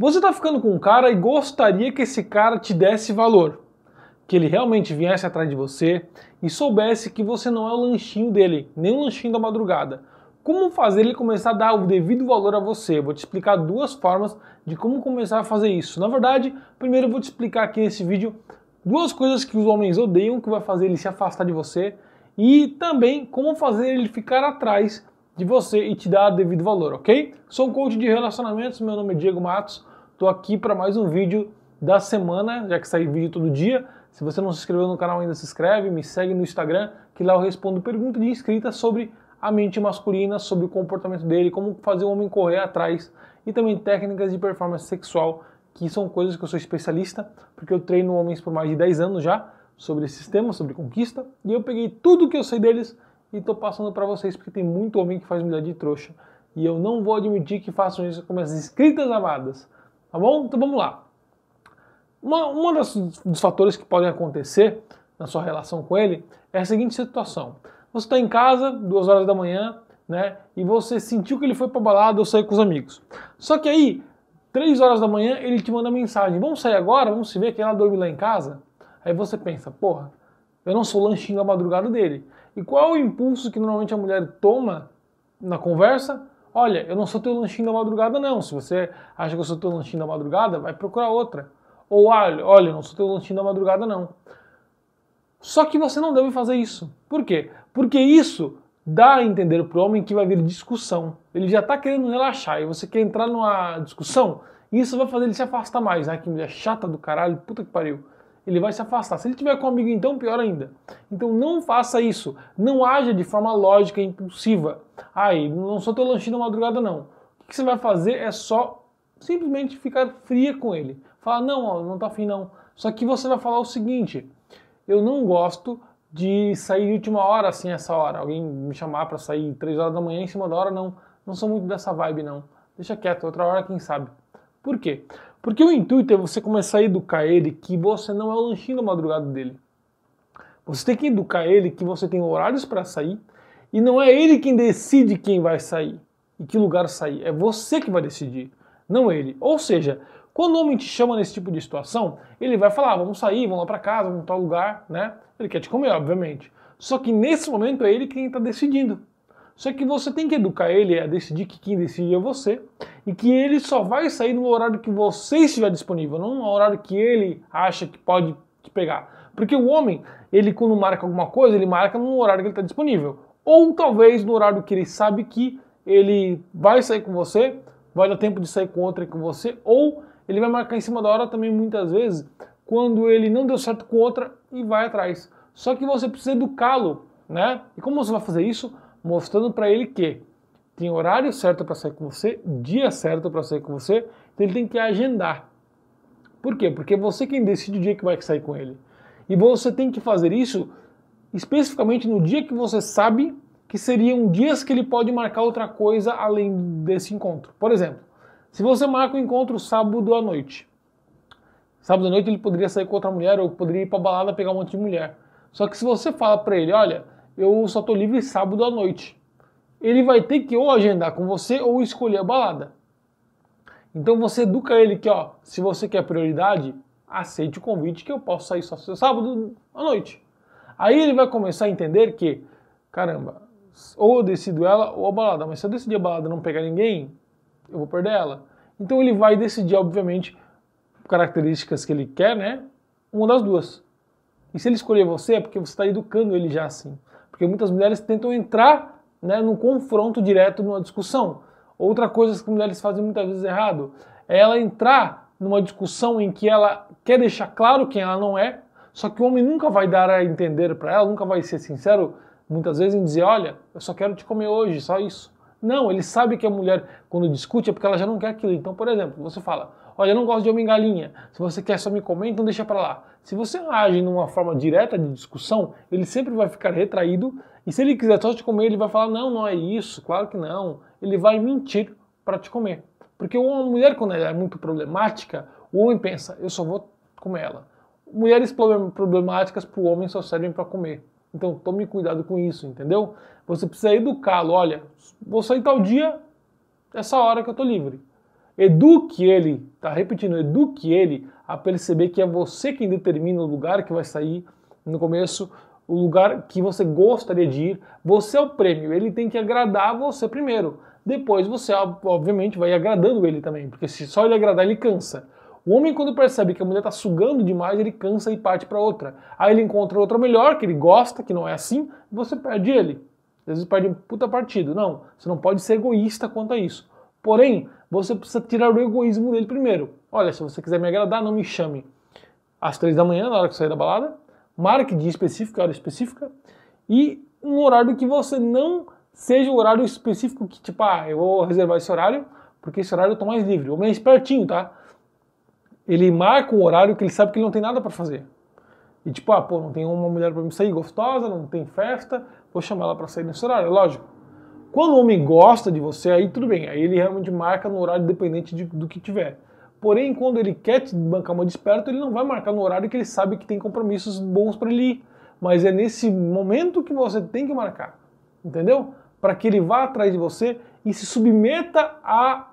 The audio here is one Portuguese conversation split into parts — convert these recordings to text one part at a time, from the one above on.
Você está ficando com um cara e gostaria que esse cara te desse valor, que ele realmente viesse atrás de você e soubesse que você não é o lanchinho dele, nem o lanchinho da madrugada. Como fazer ele começar a dar o devido valor a você? vou te explicar duas formas de como começar a fazer isso. Na verdade, primeiro eu vou te explicar aqui nesse vídeo duas coisas que os homens odeiam que vai fazer ele se afastar de você e também como fazer ele ficar atrás de você e te dar o devido valor, ok? Sou um coach de relacionamentos, meu nome é Diego Matos. Estou aqui para mais um vídeo da semana, já que sai vídeo todo dia. Se você não se inscreveu no canal ainda, se inscreve, me segue no Instagram, que lá eu respondo perguntas de inscrita sobre a mente masculina, sobre o comportamento dele, como fazer o homem correr atrás e também técnicas de performance sexual, que são coisas que eu sou especialista, porque eu treino homens por mais de 10 anos já sobre esse sistema, sobre conquista, e eu peguei tudo que eu sei deles e estou passando para vocês, porque tem muito homem que faz mulher de trouxa. E eu não vou admitir que façam isso com minhas inscritas amadas. Tá bom? Então vamos lá. Uma, uma das, dos fatores que podem acontecer na sua relação com ele é a seguinte situação. Você está em casa, duas horas da manhã, né? E você sentiu que ele foi para balada ou saiu com os amigos. Só que aí, três horas da manhã, ele te manda mensagem: Vamos sair agora? Vamos se ver que ela dorme lá em casa? Aí você pensa: Porra, eu não sou lanchinho da madrugada dele. E qual é o impulso que normalmente a mulher toma na conversa? Olha, eu não sou teu lanchinho da madrugada, não. Se você acha que eu sou teu lanchinho da madrugada, vai procurar outra. Ou, olha, olha eu não sou teu lanchinho da madrugada, não. Só que você não deve fazer isso. Por quê? Porque isso dá a entender para o homem que vai vir discussão. Ele já está querendo relaxar e você quer entrar numa discussão, isso vai fazer ele se afastar mais. Ah, que mulher chata do caralho, puta que pariu ele vai se afastar. Se ele tiver com um amigo, então pior ainda. Então não faça isso. Não haja de forma lógica e impulsiva. Ai, não sou teu lanchinho na madrugada, não. O que você vai fazer é só simplesmente ficar fria com ele. Falar, não, ó, não tá afim não. Só que você vai falar o seguinte, eu não gosto de sair de última hora assim essa hora. Alguém me chamar para sair três horas da manhã em cima da hora, não. Não sou muito dessa vibe, não. Deixa quieto, outra hora quem sabe. Por quê? Porque o intuito é você começar a educar ele que você não é o lanchinho da madrugada dele. Você tem que educar ele que você tem horários para sair e não é ele quem decide quem vai sair e que lugar sair. É você que vai decidir, não ele. Ou seja, quando o homem te chama nesse tipo de situação, ele vai falar: ah, vamos sair, vamos lá para casa, vamos para tal lugar, né? Ele quer te comer, obviamente. Só que nesse momento é ele quem está decidindo. Só que você tem que educar ele a decidir que quem decide é você e que ele só vai sair no horário que você estiver disponível, não no horário que ele acha que pode te pegar. Porque o homem, ele quando marca alguma coisa, ele marca no horário que ele está disponível. Ou talvez no horário que ele sabe que ele vai sair com você, vai dar tempo de sair com outra com você, ou ele vai marcar em cima da hora também muitas vezes, quando ele não deu certo com outra e vai atrás. Só que você precisa educá-lo, né? E como você vai fazer isso? mostrando para ele que tem horário certo para sair com você, dia certo para sair com você, então ele tem que agendar. Por quê? Porque é você quem decide o dia que vai sair com ele. E você tem que fazer isso especificamente no dia que você sabe que seriam dias que ele pode marcar outra coisa além desse encontro. Por exemplo, se você marca um encontro sábado à noite, sábado à noite ele poderia sair com outra mulher ou poderia ir para balada pegar um monte de mulher. Só que se você fala para ele, olha, eu só estou livre sábado à noite. Ele vai ter que ou agendar com você ou escolher a balada. Então você educa ele que, ó, se você quer prioridade, aceite o convite que eu posso sair só sábado à noite. Aí ele vai começar a entender que, caramba, ou eu decido ela ou a balada, mas se eu decidir a balada não pegar ninguém, eu vou perder ela. Então ele vai decidir, obviamente, características que ele quer, né? Uma das duas. E se ele escolher você, é porque você está educando ele já assim. Porque muitas mulheres tentam entrar né, num confronto direto, numa discussão. Outra coisa que mulheres fazem muitas vezes errado é ela entrar numa discussão em que ela quer deixar claro quem ela não é, só que o homem nunca vai dar a entender para ela, nunca vai ser sincero, muitas vezes, em dizer: Olha, eu só quero te comer hoje, só isso. Não, ele sabe que a mulher, quando discute, é porque ela já não quer aquilo. Então, por exemplo, você fala: Olha, eu não gosto de homem galinha. Se você quer só me comer, então deixa para lá. Se você age numa forma direta de discussão, ele sempre vai ficar retraído. E se ele quiser só te comer, ele vai falar: não, não é isso, claro que não. Ele vai mentir para te comer. Porque uma mulher, quando ela é muito problemática, o homem pensa: eu só vou comer ela. Mulheres problemáticas para o homem só servem para comer. Então tome cuidado com isso, entendeu? Você precisa educá-lo. Olha, vou sair tal dia, essa hora que eu tô livre. Eduque ele, tá repetindo, eduque ele a perceber que é você quem determina o lugar que vai sair no começo, o lugar que você gostaria de ir. Você é o prêmio, ele tem que agradar você primeiro. Depois você, obviamente, vai agradando ele também, porque se só ele agradar, ele cansa. O homem, quando percebe que a mulher está sugando demais, ele cansa e parte para outra. Aí ele encontra outra melhor, que ele gosta, que não é assim, e você perde ele. Às vezes perde um puta partido. Não, você não pode ser egoísta quanto a isso. Porém, você precisa tirar o egoísmo dele primeiro. Olha, se você quiser me agradar, não me chame às três da manhã, na hora que sair da balada, marque dia específico, é hora específica, e um horário que você não seja o horário específico que, tipo, ah, eu vou reservar esse horário, porque esse horário eu tô mais livre. O homem é espertinho, tá? Ele marca um horário que ele sabe que ele não tem nada para fazer. E tipo, ah, pô, não tem uma mulher para me sair gostosa, não tem festa, vou chamar ela para sair nesse horário, é lógico. Quando o homem gosta de você, aí tudo bem, aí ele realmente marca no horário dependente de, do que tiver. Porém, quando ele quer te bancar uma desperta, ele não vai marcar no horário que ele sabe que tem compromissos bons para ele ir. Mas é nesse momento que você tem que marcar, entendeu? Para que ele vá atrás de você e se submeta a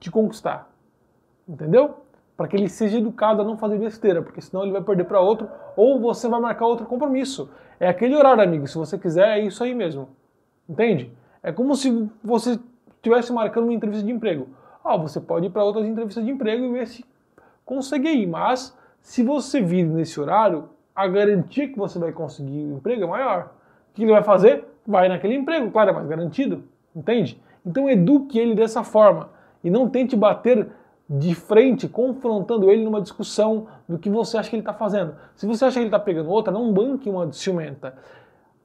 te conquistar, entendeu? Para que ele seja educado a não fazer besteira, porque senão ele vai perder para outro ou você vai marcar outro compromisso. É aquele horário, amigo. Se você quiser, é isso aí mesmo. Entende? É como se você estivesse marcando uma entrevista de emprego. Ah, você pode ir para outras entrevistas de emprego e ver se consegue ir, mas se você vir nesse horário, a garantia que você vai conseguir o um emprego é maior. O que ele vai fazer? Vai naquele emprego, claro, é mais garantido, entende? Então eduque ele dessa forma e não tente bater de frente, confrontando ele numa discussão do que você acha que ele está fazendo. Se você acha que ele está pegando outra, não banque uma ciumenta.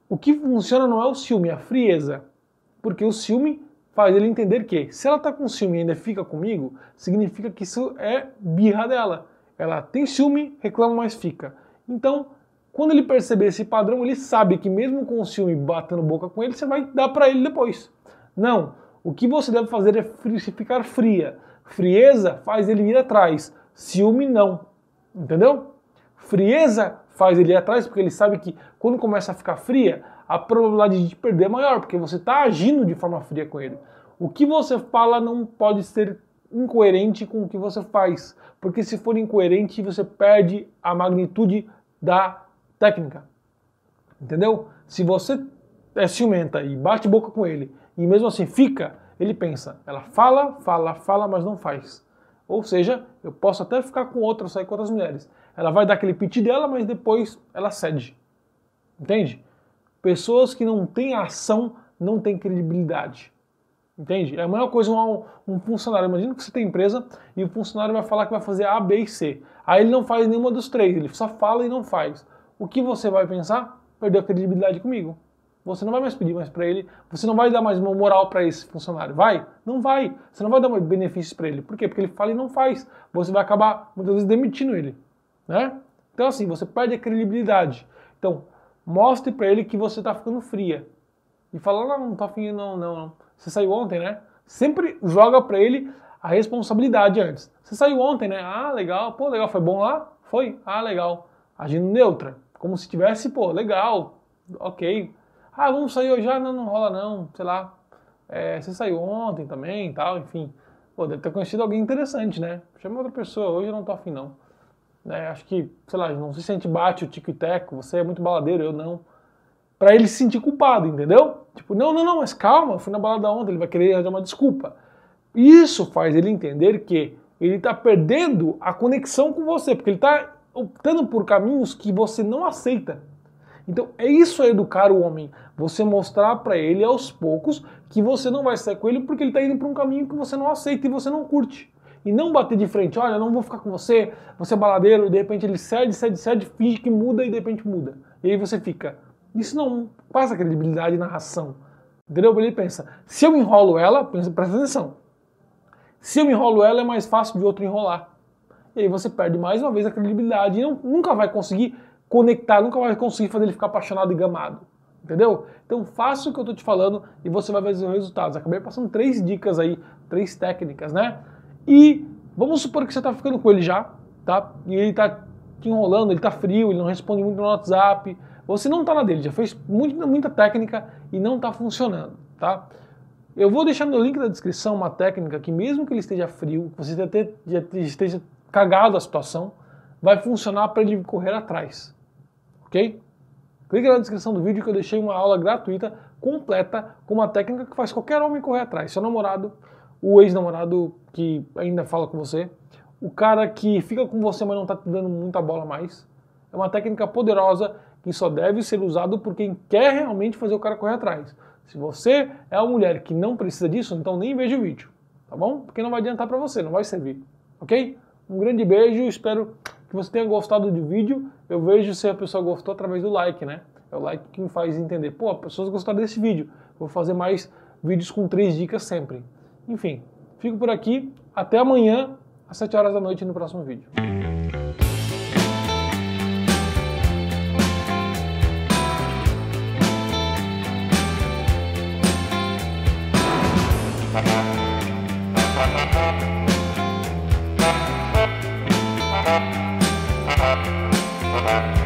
O que funciona não é o ciúme, é a frieza porque o ciúme faz ele entender que se ela está com ciúme e ainda fica comigo, significa que isso é birra dela. Ela tem ciúme, reclama, mas fica. Então, quando ele perceber esse padrão, ele sabe que mesmo com o ciúme batendo boca com ele, você vai dar para ele depois. Não, o que você deve fazer é ficar fria. Frieza faz ele ir atrás, ciúme não. Entendeu? Frieza faz ele ir atrás porque ele sabe que quando começa a ficar fria, a probabilidade de perder é maior, porque você está agindo de forma fria com ele. O que você fala não pode ser incoerente com o que você faz, porque se for incoerente, você perde a magnitude da técnica. Entendeu? Se você é ciumenta e bate boca com ele, e mesmo assim fica, ele pensa, ela fala, fala, fala, mas não faz. Ou seja, eu posso até ficar com outra, sair com outras mulheres. Ela vai dar aquele pit dela, mas depois ela cede. Entende? Pessoas que não têm ação não têm credibilidade. Entende? É a mesma coisa um, um funcionário. Imagina que você tem empresa e o funcionário vai falar que vai fazer A, B e C. Aí ele não faz nenhuma dos três, ele só fala e não faz. O que você vai pensar? Perdeu a credibilidade comigo. Você não vai mais pedir mais para ele, você não vai dar mais uma moral para esse funcionário. Vai? Não vai. Você não vai dar mais benefícios para ele. Por quê? Porque ele fala e não faz. Você vai acabar muitas vezes demitindo ele, né? Então assim, você perde a credibilidade. Então, mostre para ele que você tá ficando fria. E fala, não, não tá afim, não, não, não. Você saiu ontem, né? Sempre joga para ele a responsabilidade antes. Você saiu ontem, né? Ah, legal, pô, legal, foi bom lá? Foi? Ah, legal. Agindo neutra, como se tivesse, pô, legal, ok. Ah, vamos sair hoje? Ah, não, não rola não, sei lá. É, você saiu ontem também tal, enfim. Pô, deve ter conhecido alguém interessante, né? Chama outra pessoa, hoje eu não tô afim não. Né? Acho que, sei lá, não sei se a gente bate o tico e teco, você é muito baladeiro, eu não. Para ele se sentir culpado, entendeu? Tipo, não, não, não, mas calma, eu fui na balada ontem, ele vai querer dar uma desculpa. Isso faz ele entender que ele está perdendo a conexão com você, porque ele está optando por caminhos que você não aceita. Então, é isso é educar o homem. Você mostrar para ele aos poucos que você não vai sair com ele porque ele está indo para um caminho que você não aceita e você não curte e não bater de frente, olha, não vou ficar com você, você é baladeiro, e de repente ele cede, cede, cede, finge que muda e de repente muda. E aí você fica. Isso não passa credibilidade na ração. Entendeu? Ele pensa, se eu enrolo ela, pensa, presta atenção. Se eu enrolo ela, é mais fácil de outro enrolar. E aí você perde mais uma vez a credibilidade e não, nunca vai conseguir conectar, nunca vai conseguir fazer ele ficar apaixonado e gamado. Entendeu? Então faça o que eu estou te falando e você vai ver os resultados. Acabei passando três dicas aí, três técnicas, né? E vamos supor que você está ficando com ele já, tá? E ele está te enrolando, ele está frio, ele não responde muito no WhatsApp. Você não está na dele, já fez muito, muita técnica e não está funcionando, tá? Eu vou deixar no link da descrição uma técnica que mesmo que ele esteja frio, você já esteja cagado a situação, vai funcionar para ele correr atrás, ok? Clique na descrição do vídeo que eu deixei uma aula gratuita, completa, com uma técnica que faz qualquer homem correr atrás. Seu namorado, o ex-namorado que ainda fala com você, o cara que fica com você, mas não está te dando muita bola mais. É uma técnica poderosa que só deve ser usado por quem quer realmente fazer o cara correr atrás. Se você é uma mulher que não precisa disso, então nem veja o vídeo, tá bom? Porque não vai adiantar para você, não vai servir, ok? Um grande beijo, espero que você tenha gostado do vídeo. Eu vejo se a pessoa gostou através do like, né? É o like que me faz entender. Pô, as pessoas gostaram desse vídeo. Vou fazer mais vídeos com três dicas sempre. Enfim, fico por aqui. Até amanhã, às 7 horas da noite, no próximo vídeo. Thank